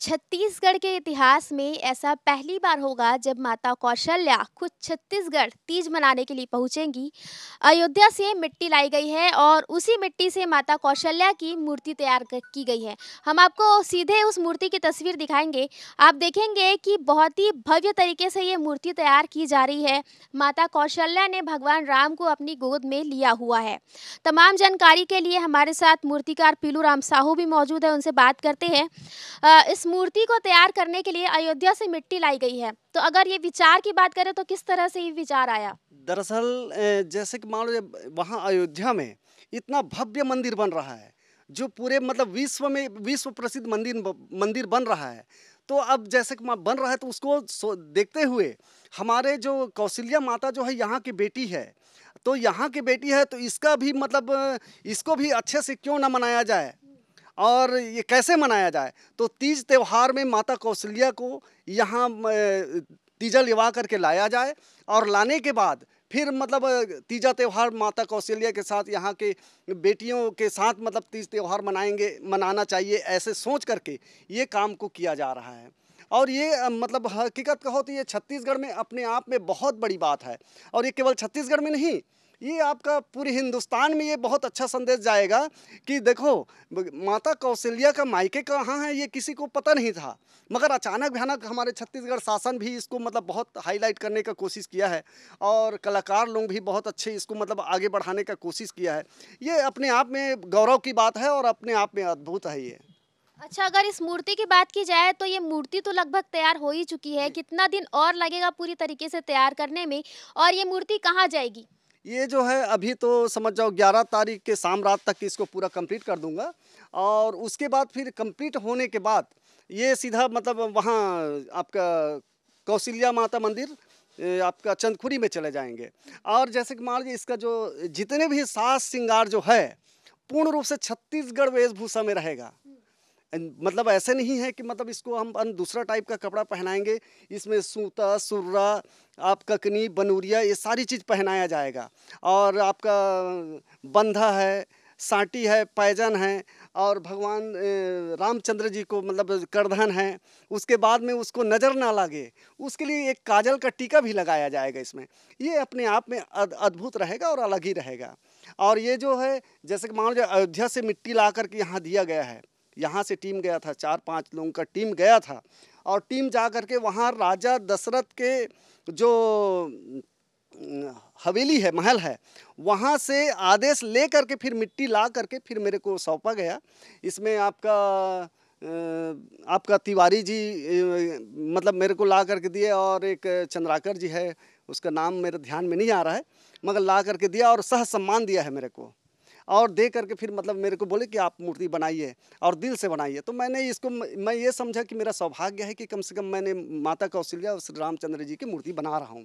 छत्तीसगढ़ के इतिहास में ऐसा पहली बार होगा जब माता कौशल्या खुद छत्तीसगढ़ तीज मनाने के लिए पहुंचेंगी अयोध्या से मिट्टी लाई गई है और उसी मिट्टी से माता कौशल्या की मूर्ति तैयार की गई है हम आपको सीधे उस मूर्ति की तस्वीर दिखाएंगे आप देखेंगे कि बहुत ही भव्य तरीके से ये मूर्ति तैयार की जा रही है माता कौशल्या ने भगवान राम को अपनी गोद में लिया हुआ है तमाम जानकारी के लिए हमारे साथ मूर्तिकार पीलू राम साहू भी मौजूद है उनसे बात करते हैं इस मूर्ति को तैयार करने के लिए अयोध्या से मिट्टी लाई गई है तो अगर ये विचार की बात करें तो किस तरह से ये विचार आया दरअसल जैसे कि मान लो वहाँ अयोध्या में इतना भव्य मंदिर बन रहा है जो पूरे मतलब विश्व में विश्व प्रसिद्ध मंदिर मंदिर बन रहा है तो अब जैसे कि बन रहा है तो उसको देखते हुए हमारे जो कौशल्या माता जो है यहाँ की बेटी है तो यहाँ की बेटी है तो इसका भी मतलब इसको भी अच्छे से क्यों ना मनाया जाए और ये कैसे मनाया जाए तो तीज त्यौहार में माता कौशल्या को यहाँ तीजा लिवा करके लाया जाए और लाने के बाद फिर मतलब तीजा त्यौहार माता कौशल्या के साथ यहाँ के बेटियों के साथ मतलब तीज त्यौहार मनाएंगे मनाना चाहिए ऐसे सोच करके ये काम को किया जा रहा है और ये मतलब हकीकत कहो तो ये छत्तीसगढ़ में अपने आप में बहुत बड़ी बात है और ये केवल छत्तीसगढ़ में नहीं ये आपका पूरे हिंदुस्तान में ये बहुत अच्छा संदेश जाएगा कि देखो माता कौशल्या का मायके कहाँ है ये किसी को पता नहीं था मगर अचानक भयानक हमारे छत्तीसगढ़ शासन भी इसको मतलब बहुत हाईलाइट करने का कोशिश किया है और कलाकार लोग भी बहुत अच्छे इसको मतलब आगे बढ़ाने का कोशिश किया है ये अपने आप में गौरव की बात है और अपने आप में अद्भुत है ये अच्छा अगर इस मूर्ति की बात की जाए तो ये मूर्ति तो लगभग तैयार हो ही चुकी है कितना दिन और लगेगा पूरी तरीके से तैयार करने में और ये मूर्ति कहाँ जाएगी ये जो है अभी तो समझ जाओ 11 तारीख के शाम रात तक इसको पूरा कंप्लीट कर दूंगा और उसके बाद फिर कंप्लीट होने के बाद ये सीधा मतलब वहाँ आपका कौशल्या माता मंदिर आपका चंदखुरी में चले जाएंगे और जैसे कि मान लीजिए इसका जो जितने भी सास श्रृंगार जो है पूर्ण रूप से छत्तीसगढ़ वेशभूषा में रहेगा मतलब ऐसे नहीं है कि मतलब इसको हम दूसरा टाइप का कपड़ा पहनाएंगे इसमें सूता सुर्रा आप ककनी बनूरिया ये सारी चीज़ पहनाया जाएगा और आपका बंधा है साटी है पैजन है और भगवान रामचंद्र जी को मतलब करधन है उसके बाद में उसको नज़र ना लगे उसके लिए एक काजल का टीका भी लगाया जाएगा इसमें ये अपने आप में अद्भुत रहेगा और अलग ही रहेगा और ये जो है जैसे कि मान लो अयोध्या से मिट्टी ला करके यहाँ दिया गया है यहाँ से टीम गया था चार पाँच लोगों का टीम गया था और टीम जा कर के वहाँ राजा दशरथ के जो हवेली है महल है वहाँ से आदेश ले करके फिर मिट्टी ला करके फिर मेरे को सौंपा गया इसमें आपका आपका तिवारी जी मतलब मेरे को ला करके दिए और एक चंद्राकर जी है उसका नाम मेरे ध्यान में नहीं आ रहा है मगर ला करके दिया और सह सम्मान दिया है मेरे को और दे करके फिर मतलब मेरे को बोले कि आप मूर्ति बनाइए और दिल से बनाइए तो मैंने इसको मैं ये समझा कि मेरा सौभाग्य है कि कम से कम मैंने माता कौशल्या और श्री रामचंद्र जी की मूर्ति बना रहा हूँ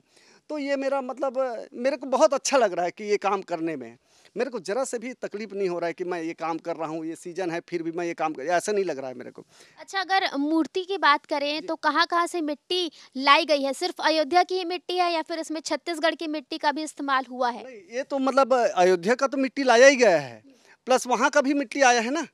तो ये मेरा मतलब मेरे को बहुत अच्छा लग रहा है कि ये काम करने में मेरे को ज़रा से भी तकलीफ नहीं हो रहा है कि मैं ये काम कर रहा हूँ ये सीजन है फिर भी मैं ये काम कर ऐसा नहीं लग रहा है मेरे को अच्छा अगर मूर्ति की बात करें तो कहाँ कहाँ से मिट्टी लाई गई है सिर्फ अयोध्या की ही मिट्टी है या फिर इसमें छत्तीसगढ़ की मिट्टी का भी इस्तेमाल हुआ है ये तो मतलब अयोध्या का तो मिट्टी लाया ही गया है प्लस वहाँ का भी मिट्टी आया है ना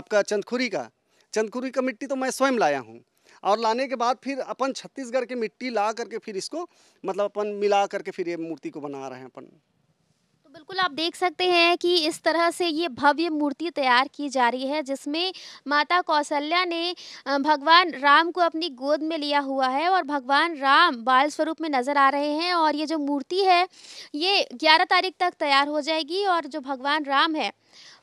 आपका चंदखुरी का चंदखुरी का मिट्टी तो मैं स्वयं लाया हूँ और लाने के बाद फिर अपन छत्तीसगढ़ की मिट्टी ला करके फिर इसको मतलब अपन मिला करके फिर ये मूर्ति को बना रहे हैं अपन बिल्कुल आप देख सकते हैं कि इस तरह से ये भव्य मूर्ति तैयार की जा रही है जिसमें माता कौशल्या ने भगवान राम को अपनी गोद में लिया हुआ है और भगवान राम बाल स्वरूप में नज़र आ रहे हैं और ये जो मूर्ति है ये ग्यारह तारीख तक तैयार हो जाएगी और जो भगवान राम है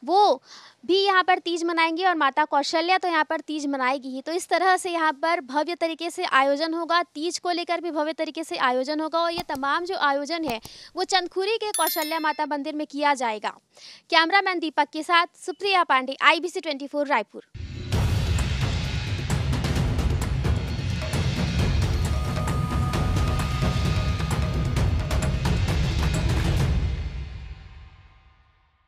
वो भी यहाँ पर तीज मनाएंगे और माता कौशल्या तो यहाँ पर तीज मनाएगी ही तो इस तरह से यहाँ पर भव्य तरीके से आयोजन होगा तीज को लेकर भी भव्य तरीके से आयोजन होगा और ये तमाम जो आयोजन है वो चंदखुरी के कौशल्या माता मंदिर में किया जाएगा कैमरामैन दीपक के साथ सुप्रिया पांडे आई बी रायपुर